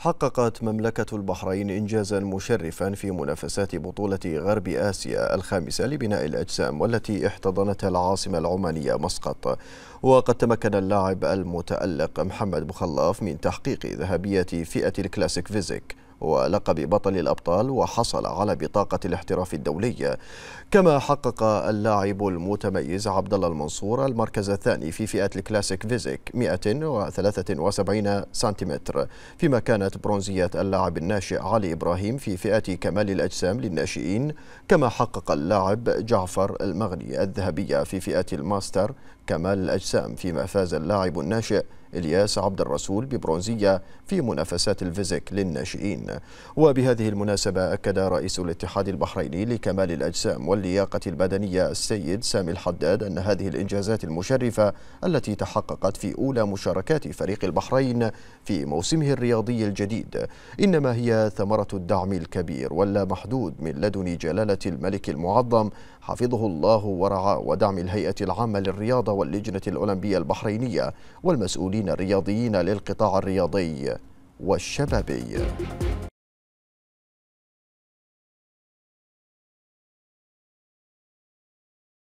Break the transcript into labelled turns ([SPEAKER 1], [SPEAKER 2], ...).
[SPEAKER 1] حققت مملكة البحرين إنجازا مشرفا في منافسات بطولة غرب آسيا الخامسة لبناء الأجسام والتي احتضنتها العاصمة العمانية مسقط وقد تمكن اللاعب المتألق محمد بخلاف من تحقيق ذهبية فئة الكلاسيك فيزيك ولقب بطل الأبطال وحصل على بطاقة الاحتراف الدولي كما حقق اللاعب المتميز عبد الله المنصور المركز الثاني في فئة الكلاسيك فيزيك 173 سنتيمتر فيما كانت برونزية اللاعب الناشئ علي إبراهيم في فئة كمال الأجسام للناشئين كما حقق اللاعب جعفر المغني الذهبية في فئة الماستر كمال الأجسام فيما فاز اللاعب الناشئ إلياس عبد الرسول ببرونزية في منافسات الفيزيك للناشئين وبهذه المناسبة أكد رئيس الاتحاد البحريني لكمال الأجسام واللياقة البدنية السيد سامي الحداد أن هذه الإنجازات المشرفة التي تحققت في أولى مشاركات فريق البحرين في موسمه الرياضي الجديد إنما هي ثمرة الدعم الكبير محدود من لدن جلالة الملك المعظم حفظه الله ورعاه ودعم الهيئة العامة للرياضة واللجنة الأولمبية البحرينية والمسؤولين الرياضيين للقطاع الرياضي والشبابي